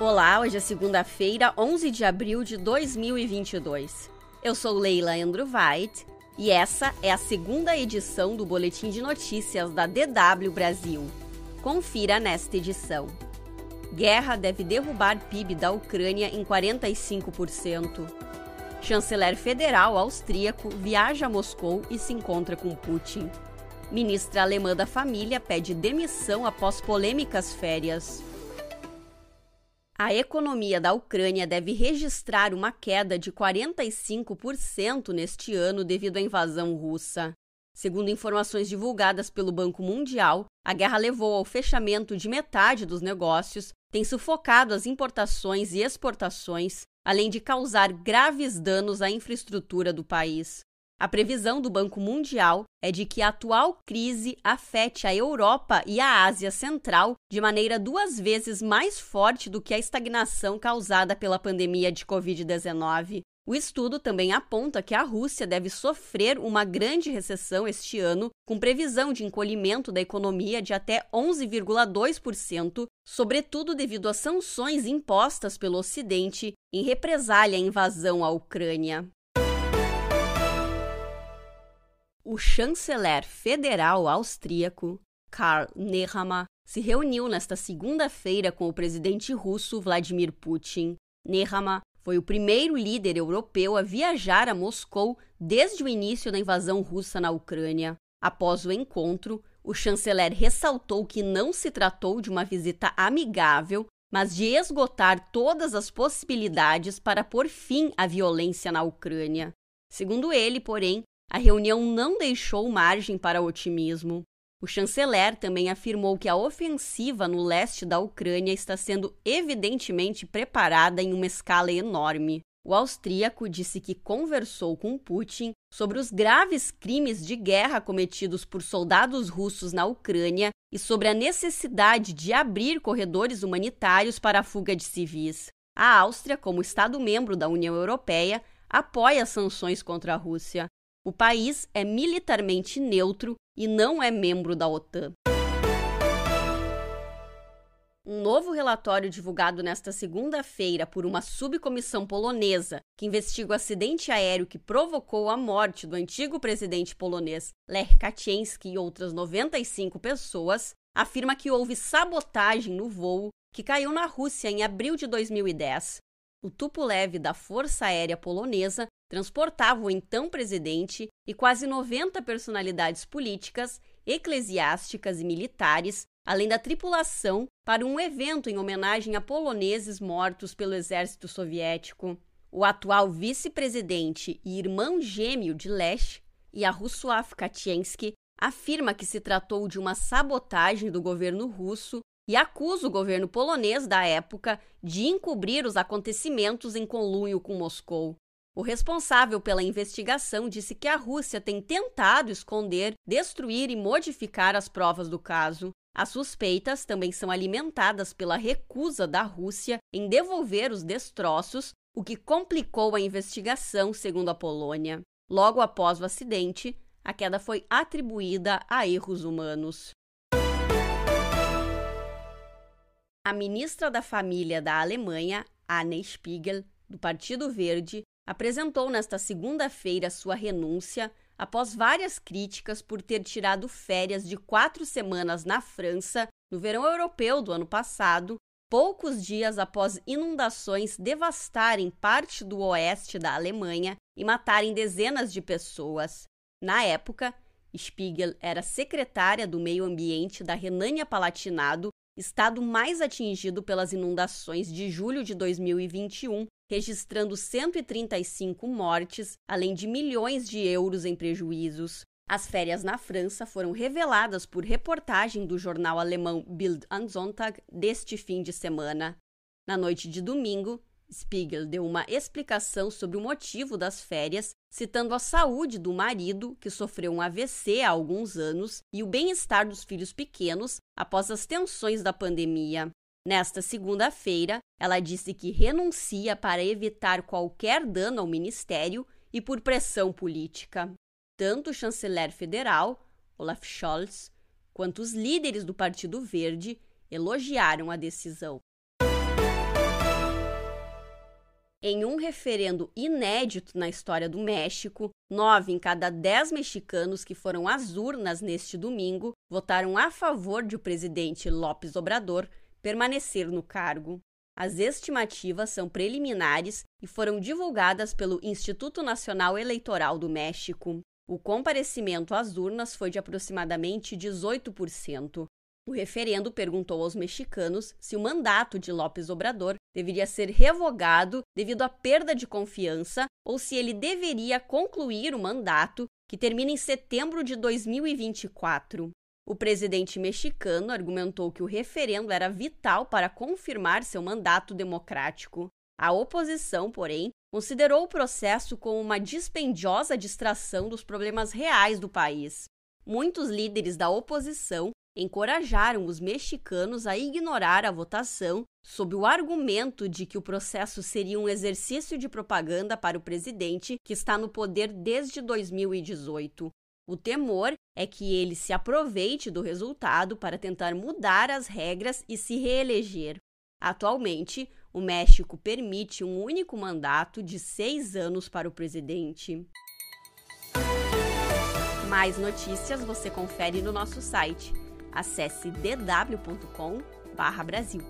Olá, hoje é segunda-feira, 11 de abril de 2022. Eu sou Leila Andrew White e essa é a segunda edição do Boletim de Notícias da DW Brasil. Confira nesta edição. Guerra deve derrubar PIB da Ucrânia em 45%. Chanceler federal austríaco viaja a Moscou e se encontra com Putin. Ministra alemã da Família pede demissão após polêmicas férias. A economia da Ucrânia deve registrar uma queda de 45% neste ano devido à invasão russa. Segundo informações divulgadas pelo Banco Mundial, a guerra levou ao fechamento de metade dos negócios, tem sufocado as importações e exportações, além de causar graves danos à infraestrutura do país. A previsão do Banco Mundial é de que a atual crise afete a Europa e a Ásia Central de maneira duas vezes mais forte do que a estagnação causada pela pandemia de Covid-19. O estudo também aponta que a Rússia deve sofrer uma grande recessão este ano, com previsão de encolhimento da economia de até 11,2%, sobretudo devido às sanções impostas pelo Ocidente em represália à invasão à Ucrânia. o chanceler federal austríaco Karl Nehammer se reuniu nesta segunda-feira com o presidente russo Vladimir Putin. Nehammer foi o primeiro líder europeu a viajar a Moscou desde o início da invasão russa na Ucrânia. Após o encontro, o chanceler ressaltou que não se tratou de uma visita amigável, mas de esgotar todas as possibilidades para pôr fim à violência na Ucrânia. Segundo ele, porém, a reunião não deixou margem para otimismo. O chanceler também afirmou que a ofensiva no leste da Ucrânia está sendo evidentemente preparada em uma escala enorme. O austríaco disse que conversou com Putin sobre os graves crimes de guerra cometidos por soldados russos na Ucrânia e sobre a necessidade de abrir corredores humanitários para a fuga de civis. A Áustria, como Estado membro da União Europeia, apoia sanções contra a Rússia. O país é militarmente neutro e não é membro da OTAN. Um novo relatório divulgado nesta segunda-feira por uma subcomissão polonesa que investiga o acidente aéreo que provocou a morte do antigo presidente polonês Lech Kaczynski e outras 95 pessoas afirma que houve sabotagem no voo que caiu na Rússia em abril de 2010 o Tupolev da Força Aérea Polonesa transportava o então presidente e quase 90 personalidades políticas, eclesiásticas e militares, além da tripulação, para um evento em homenagem a poloneses mortos pelo exército soviético. O atual vice-presidente e irmão gêmeo de Lech, Yaroslav Kaczynski, afirma que se tratou de uma sabotagem do governo russo e acusa o governo polonês da época de encobrir os acontecimentos em conluio com Moscou. O responsável pela investigação disse que a Rússia tem tentado esconder, destruir e modificar as provas do caso. As suspeitas também são alimentadas pela recusa da Rússia em devolver os destroços, o que complicou a investigação, segundo a Polônia. Logo após o acidente, a queda foi atribuída a erros humanos. a ministra da Família da Alemanha, Anne Spiegel, do Partido Verde, apresentou nesta segunda-feira sua renúncia após várias críticas por ter tirado férias de quatro semanas na França no verão europeu do ano passado, poucos dias após inundações devastarem parte do oeste da Alemanha e matarem dezenas de pessoas. Na época, Spiegel era secretária do Meio Ambiente da Renânia-Palatinado estado mais atingido pelas inundações de julho de 2021, registrando 135 mortes, além de milhões de euros em prejuízos. As férias na França foram reveladas por reportagem do jornal alemão Bild am Sonntag deste fim de semana. Na noite de domingo, Spiegel deu uma explicação sobre o motivo das férias, citando a saúde do marido, que sofreu um AVC há alguns anos, e o bem-estar dos filhos pequenos após as tensões da pandemia. Nesta segunda-feira, ela disse que renuncia para evitar qualquer dano ao ministério e por pressão política. Tanto o chanceler federal, Olaf Scholz, quanto os líderes do Partido Verde elogiaram a decisão. Em um referendo inédito na história do México, nove em cada dez mexicanos que foram às urnas neste domingo votaram a favor de o presidente López Obrador permanecer no cargo. As estimativas são preliminares e foram divulgadas pelo Instituto Nacional Eleitoral do México. O comparecimento às urnas foi de aproximadamente 18%. O referendo perguntou aos mexicanos se o mandato de López Obrador deveria ser revogado devido à perda de confiança ou se ele deveria concluir o mandato, que termina em setembro de 2024. O presidente mexicano argumentou que o referendo era vital para confirmar seu mandato democrático. A oposição, porém, considerou o processo como uma dispendiosa distração dos problemas reais do país. Muitos líderes da oposição encorajaram os mexicanos a ignorar a votação sob o argumento de que o processo seria um exercício de propaganda para o presidente que está no poder desde 2018. O temor é que ele se aproveite do resultado para tentar mudar as regras e se reeleger. Atualmente, o México permite um único mandato de seis anos para o presidente. Mais notícias você confere no nosso site Acesse dw.com/brasil.